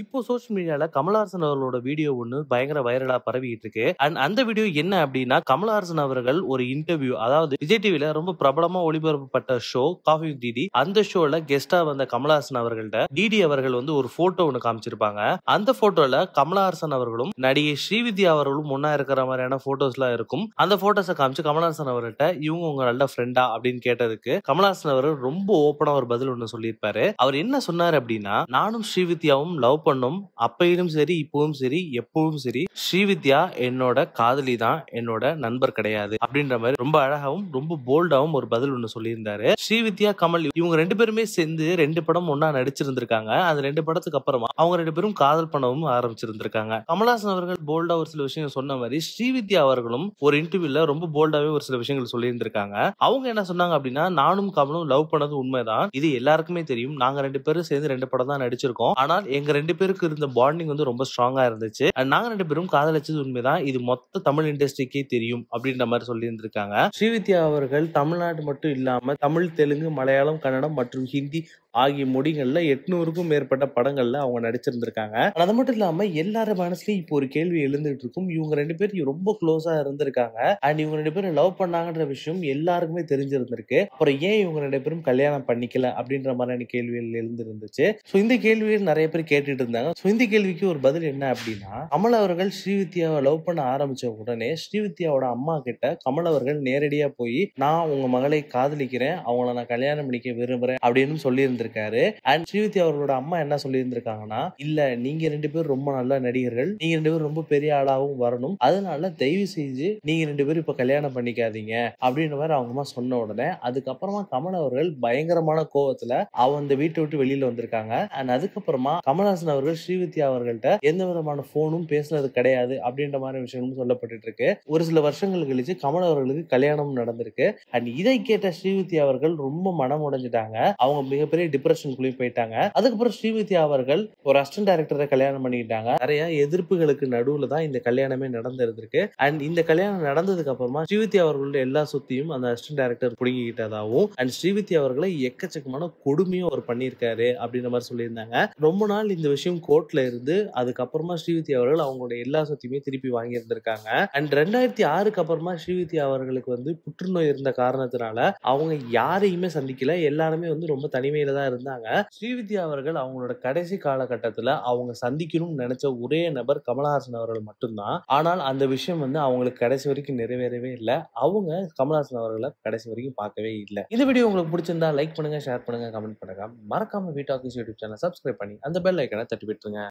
இப்போ சோஷியல் மீடியால கமலஹாசன் அவர்களோட வீடியோ ஒன்று பயங்கர வைரலா பரவிட்டு இருக்கு அண்ட் அந்த வீடியோ என்ன அப்படின்னா கமலஹாசன் அவர்கள் ஒரு இன்டர்வியூ அதாவது விஜய் டிவில ரொம்ப பிரபலமா ஒளிபரப்பப்பட்ட ஷோ காஃபி டிடி அந்த ஷோல கெஸ்டா வந்த கமலஹாசன் அவர்கள்ட்ட டிடி அவர்கள் வந்து ஒரு போட்டோ ஒன்று காமிச்சிருப்பாங்க அந்த போட்டோல கமலஹாசன் அவர்களும் நடிகை ஸ்ரீவித்யா அவர்களும் ஒன்னா இருக்கிற மாதிரியான போட்டோஸ் எல்லாம் இருக்கும் அந்த போட்டோஸை காமிச்சு கமலஹாசன் அவர்கிட்ட இவங்க உங்க நல்ல ஃப்ரெண்டா அப்படின்னு கேட்டதுக்கு கமலஹாசன் அவர்கள் ரொம்ப ஓப்பனா ஒரு பதில் ஒன்று சொல்லியிருப்பாரு அவர் என்ன சொன்னாரு அப்படின்னா நானும் ஸ்ரீவித்யாவும் லவ் பண்ணும் அப்பயிலும் சரி இப்பவும் சரி எப்பவும் சரி ஸ்ரீவித்யா என்னோட காதலி தான் என்னோட நண்பர் கிடையாது அப்படின்ற மாதிரி ரொம்ப அழகாவும் ரொம்ப போல்டாவும் ஒரு பதில் ஒன்று சொல்லியிருந்தாரு ஸ்ரீவித்யா கமல் இவங்க ரெண்டு பேருமே சேர்ந்து ரெண்டு படம் ஒன்னா நடிச்சிருந்திருக்காங்க அந்த ரெண்டு படத்துக்கு அப்புறமா அவங்க ரெண்டு பேரும் காதல் பண்ணவும் ஆரம்பிச்சிருந்திருக்காங்க கமல்ஹாசன் அவர்கள் போல்டா ஒரு சில விஷயங்கள் சொன்ன மாதிரி ஸ்ரீவித்யா அவர்களும் ஒரு இன்டர்வியூல ரொம்ப போல்டாவே ஒரு சில விஷயங்கள் சொல்லியிருந்திருக்காங்க அவங்க என்ன சொன்னாங்க அப்படின்னா நானும் கமலும் லவ் பண்ணது உண்மைதான் இது எல்லாருக்குமே தெரியும் நாங்க ரெண்டு பேரும் சேர்ந்து ரெண்டு படம் தான் நடிச்சிருக்கோம் ஆனால் எங்க ரெண்டு ரெண்டு பேருக்கு இருந்த பாண்டிங் வந்து ரொம்ப ஸ்ட்ராங்கா இருந்துச்சு நாங்க ரெண்டு பேரும் காதலிச்சது உண்மைதான் இது மொத்த தமிழ் இண்டஸ்ட்ரிக்கே தெரியும் அப்படின்ற மாதிரி சொல்லி இருந்திருக்காங்க ஸ்ரீவித்யா அவர்கள் தமிழ்நாடு மட்டும் இல்லாம தமிழ் தெலுங்கு மலையாளம் கன்னடம் மற்றும் ஹிந்தி ஆகிய மொழிகள்ல எட்நூறுக்கும் மேற்பட்ட படங்கள்ல அவங்க நடிச்சிருந்திருக்காங்க அது மட்டும் இல்லாம எல்லாரும் மனசுலையும் இப்போ ஒரு கேள்வி எழுந்துட்டு இருக்கும் இவங்க ரெண்டு பேரும் ரொம்ப க்ளோஸா இருந்திருக்காங்க அண்ட் இவங்க ரெண்டு பேரும் லவ் பண்ணாங்கன்ற விஷயம் எல்லாருக்குமே தெரிஞ்சிருந்திருக்கு அப்புறம் ஏன் இவங்க ரெண்டு பேரும் கல்யாணம் பண்ணிக்கல அப்படின்ற மாதிரியான கேள்விகள் எழுந்திருந்துச்சு ஸோ இந்த கேள்வியில் நிறைய பேர் கேட்டுட்டு இருந்தாங்க ஸோ இந்த கேள்விக்கு ஒரு பதில் என்ன அப்படின்னா கமல் அவர்கள் ஸ்ரீவித்யாவை லவ் பண்ண ஆரம்பிச்ச உடனே ஸ்ரீவித்யாவோட அம்மா கிட்ட கமல் அவர்கள் நேரடியா போய் நான் உங்க மகளை காதலிக்கிறேன் அவங்கள நான் கல்யாணம் பண்ணிக்க விரும்புறேன் அப்படின்னு சொல்லியிருந்தேன் இருந்திருக்காரு அண்ட் ஸ்ரீவித்தி அவர்களோட அம்மா என்ன இருந்திருக்காங்கன்னா இல்ல நீங்க ரெண்டு பேரும் ரொம்ப நல்ல நடிகர்கள் நீங்க ரெண்டு பேரும் ரொம்ப பெரிய ஆளாகவும் வரணும் அதனால தயவு செஞ்சு நீங்க ரெண்டு பேரும் இப்ப கல்யாணம் பண்ணிக்காதீங்க அப்படின்ற மாதிரி அவங்க அம்மா சொன்ன உடனே அதுக்கப்புறமா கமல் அவர்கள் பயங்கரமான கோவத்துல அவன் அந்த வீட்டை விட்டு வெளியில வந்திருக்காங்க அண்ட் அதுக்கப்புறமா கமல்ஹாசன் அவர்கள் ஸ்ரீவித்தி அவர்கள்ட்ட எந்த விதமான போனும் பேசுனது கிடையாது அப்படின்ற மாதிரி விஷயமும் சொல்லப்பட்டு இருக்கு ஒரு சில வருஷங்கள் கழிச்சு கமல் அவர்களுக்கு கல்யாணம் நடந்திருக்கு அண்ட் இதை கேட்ட ஸ்ரீவித்தி அவர்கள் ரொம்ப மனம் உடைஞ்சிட்டாங்க அவங்க மிகப்பெரிய டிப்ரெஷனுக்குள்ளேயும் போயிட்டாங்க அதுக்கப்புறம் ஸ்ரீவித்யா அவர்கள் ஒரு அசிஸ்டன்ட் டேரக்டரை கல்யாணம் பண்ணிக்கிட்டாங்க நிறைய எதிர்ப்புகளுக்கு நடுவில் தான் இந்த கல்யாணமே நடந்திருந்திருக்கு அண்ட் இந்த கல்யாணம் நடந்ததுக்கு அப்புறமா ஸ்ரீவித்யா அவர்களுடைய எல்லா சொத்தையும் அந்த அசிஸ்டன்ட் டேரக்டர் பிடுங்கிக்கிட்டதாகவும் அண்ட் ஸ்ரீவித்யா அவர்களை எக்கச்சக்கமான கொடுமையும் அவர் பண்ணியிருக்காரு அப்படின்ற மாதிரி சொல்லியிருந்தாங்க ரொம்ப நாள் இந்த விஷயம் கோர்ட்ல இருந்து அதுக்கப்புறமா ஸ்ரீவித்யா அவர்கள் அவங்களுடைய எல்லா சொத்தையுமே திருப்பி வாங்கி இருந்திருக்காங்க அண்ட் ரெண்டாயிரத்தி ஆறுக்கு அப்புறமா ஸ்ரீவித்யா அவர்களுக்கு வந்து புற்றுநோய் இருந்த காரணத்தினால அவங்க யாரையுமே சந்திக்கல எல்லாருமே வந்து ரொம்ப தனிமையில தான் தான் இருந்தாங்க ஸ்ரீவித்யா அவர்கள் அவங்களோட கடைசி காலகட்டத்தில் அவங்க சந்திக்கணும்னு நினைச்ச ஒரே நபர் கமலஹாசன் அவர்கள் மட்டும்தான் ஆனால் அந்த விஷயம் வந்து அவங்களுக்கு கடைசி வரைக்கும் நிறைவேறவே இல்லை அவங்க கமலஹாசன் அவர்களை கடைசி வரைக்கும் பார்க்கவே இல்லை இந்த வீடியோ உங்களுக்கு பிடிச்சிருந்தா லைக் பண்ணுங்க ஷேர் பண்ணுங்க கமெண்ட் பண்ணுங்க மறக்காம வீட்டாக்கு யூடியூப் சேனல் சப்ஸ்கிரைப் பண்ணி அந்த பெல் ஐக்கனை தட்டி விட்டுருங்க